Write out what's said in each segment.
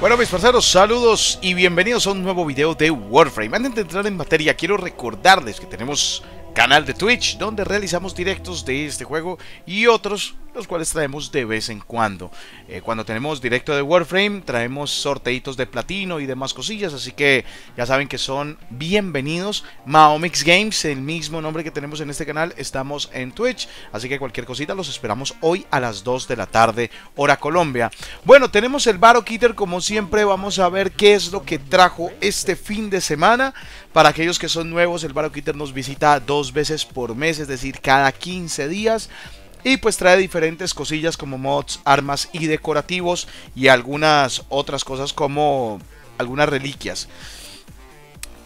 Bueno mis parceros, saludos y bienvenidos a un nuevo video de Warframe. Antes de entrar en materia, quiero recordarles que tenemos canal de Twitch donde realizamos directos de este juego y otros los cuales traemos de vez en cuando. Eh, cuando tenemos directo de Warframe, traemos sorteitos de platino y demás cosillas, así que ya saben que son bienvenidos. Maomix Games, el mismo nombre que tenemos en este canal, estamos en Twitch, así que cualquier cosita los esperamos hoy a las 2 de la tarde, hora Colombia. Bueno, tenemos el Baro Kitter, como siempre, vamos a ver qué es lo que trajo este fin de semana. Para aquellos que son nuevos, el Baro Kitter nos visita dos veces por mes, es decir, cada 15 días. Y pues trae diferentes cosillas como mods, armas y decorativos y algunas otras cosas como algunas reliquias.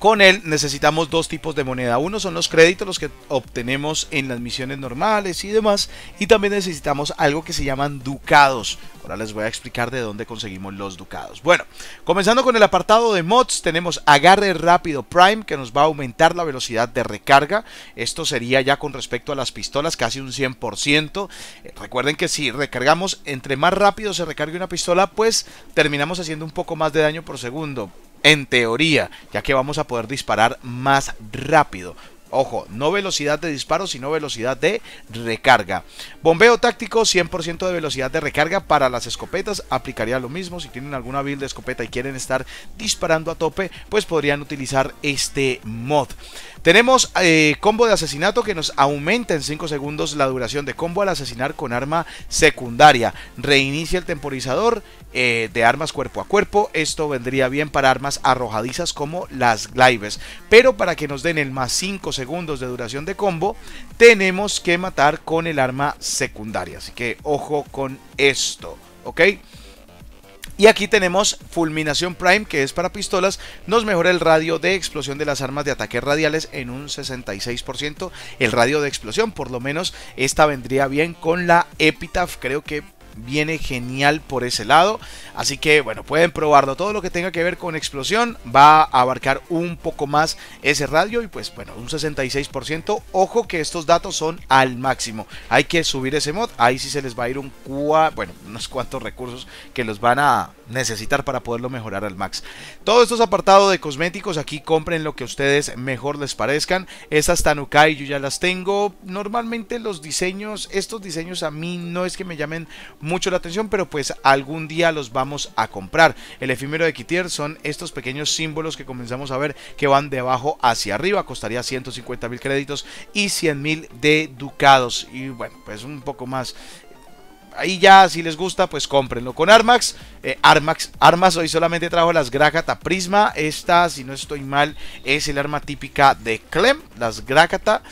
Con él necesitamos dos tipos de moneda. Uno son los créditos, los que obtenemos en las misiones normales y demás. Y también necesitamos algo que se llaman ducados. Ahora les voy a explicar de dónde conseguimos los ducados. Bueno, comenzando con el apartado de mods, tenemos agarre rápido Prime, que nos va a aumentar la velocidad de recarga. Esto sería ya con respecto a las pistolas, casi un 100%. Eh, recuerden que si recargamos, entre más rápido se recargue una pistola, pues terminamos haciendo un poco más de daño por segundo en teoría, ya que vamos a poder disparar más rápido. Ojo, no velocidad de disparo, sino velocidad de recarga. Bombeo táctico, 100% de velocidad de recarga para las escopetas. Aplicaría lo mismo. Si tienen alguna build de escopeta y quieren estar disparando a tope, pues podrían utilizar este mod. Tenemos eh, combo de asesinato que nos aumenta en 5 segundos la duración de combo al asesinar con arma secundaria. Reinicia el temporizador eh, de armas cuerpo a cuerpo. Esto vendría bien para armas arrojadizas como las glaives. Pero para que nos den el más 5 segundos segundos de duración de combo, tenemos que matar con el arma secundaria. Así que ojo con esto, ¿ok? Y aquí tenemos Fulminación Prime, que es para pistolas, nos mejora el radio de explosión de las armas de ataque radiales en un 66%, el radio de explosión, por lo menos esta vendría bien con la Epitaph, creo que viene genial por ese lado. Así que bueno, pueden probarlo. Todo lo que tenga que ver con explosión va a abarcar un poco más ese radio y pues bueno, un 66%. Ojo que estos datos son al máximo. Hay que subir ese mod. Ahí sí se les va a ir un cua, bueno, unos cuantos recursos que los van a necesitar para poderlo mejorar al max. Todos estos apartados de cosméticos aquí compren lo que ustedes mejor les parezcan. Estas Tanukai yo ya las tengo. Normalmente los diseños, estos diseños a mí no es que me llamen mucho la atención, pero pues algún día los vamos a comprar. El efímero de Kitier son estos pequeños símbolos que comenzamos a ver que van de abajo hacia arriba, costaría 150 mil créditos y 100 mil de ducados. Y bueno, pues un poco más ahí ya, si les gusta, pues cómprenlo. Con Armax, eh, Armax, armas hoy solamente trajo las Grácata Prisma. Esta, si no estoy mal, es el arma típica de Clem, las Grácata.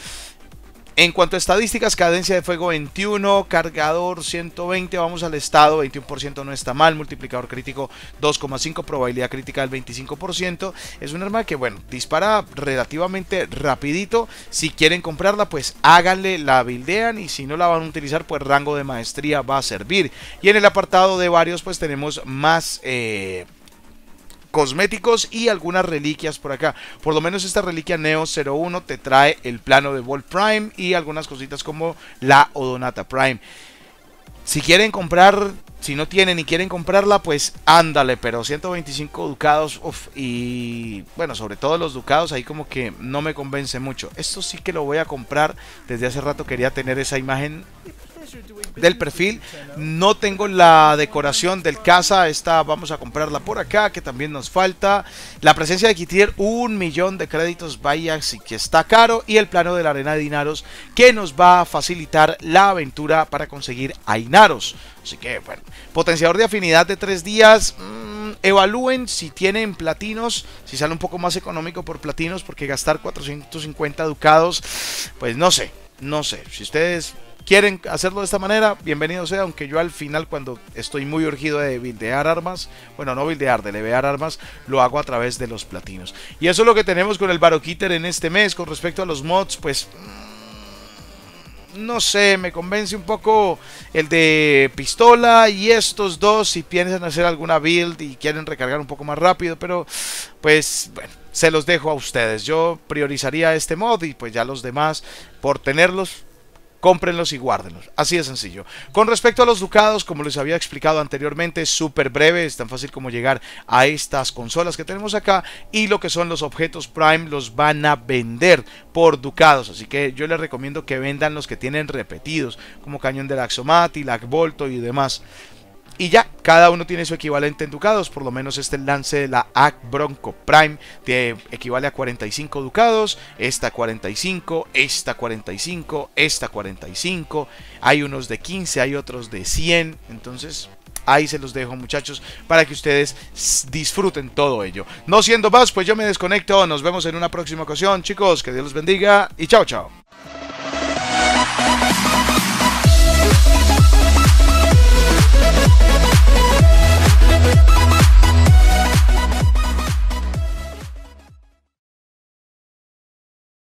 En cuanto a estadísticas, cadencia de fuego 21, cargador 120, vamos al estado, 21% no está mal, multiplicador crítico 2,5, probabilidad crítica del 25%. Es un arma que, bueno, dispara relativamente rapidito. Si quieren comprarla, pues háganle, la bildean. y si no la van a utilizar, pues rango de maestría va a servir. Y en el apartado de varios, pues tenemos más... Eh, cosméticos y algunas reliquias por acá. Por lo menos esta reliquia Neo 01 te trae el plano de Volt Prime y algunas cositas como la Odonata Prime. Si quieren comprar, si no tienen y quieren comprarla, pues ándale, pero 125 ducados y bueno, sobre todo los ducados ahí como que no me convence mucho. Esto sí que lo voy a comprar, desde hace rato quería tener esa imagen del perfil. No tengo la decoración del casa, esta vamos a comprarla por acá, que también nos falta. La presencia de Kitier, un millón de créditos, vaya, sí que está caro. Y el plano de la arena de dinaros que nos va a facilitar la aventura para conseguir a Inaros. Así que, bueno, potenciador de afinidad de tres días. Mm, evalúen si tienen platinos, si sale un poco más económico por platinos, porque gastar 450 ducados, pues no sé, no sé. Si ustedes quieren hacerlo de esta manera, bienvenido sea, aunque yo al final cuando estoy muy urgido de bildear armas, bueno, no bildear, de levear armas, lo hago a través de los platinos. Y eso es lo que tenemos con el Baroquiter en este mes, con respecto a los mods, pues... Mm, no sé, me convence un poco el de pistola y estos dos si piensan hacer alguna build y quieren recargar un poco más rápido, pero pues bueno, se los dejo a ustedes. Yo priorizaría este mod y pues ya los demás por tenerlos cómprenlos y guárdenlos. Así de sencillo. Con respecto a los ducados, como les había explicado anteriormente, es súper breve, es tan fácil como llegar a estas consolas que tenemos acá y lo que son los objetos Prime los van a vender por ducados. Así que yo les recomiendo que vendan los que tienen repetidos, como cañón de Axomati, la Volto y demás. Y ya, cada uno tiene su equivalente en ducados, por lo menos este lance de la AC Bronco Prime que equivale a 45 ducados, esta 45, esta 45, esta 45, hay unos de 15, hay otros de 100, entonces Ahí se los dejo muchachos para que ustedes disfruten todo ello. No siendo más, pues yo me desconecto. Nos vemos en una próxima ocasión chicos. Que Dios los bendiga y chao chao.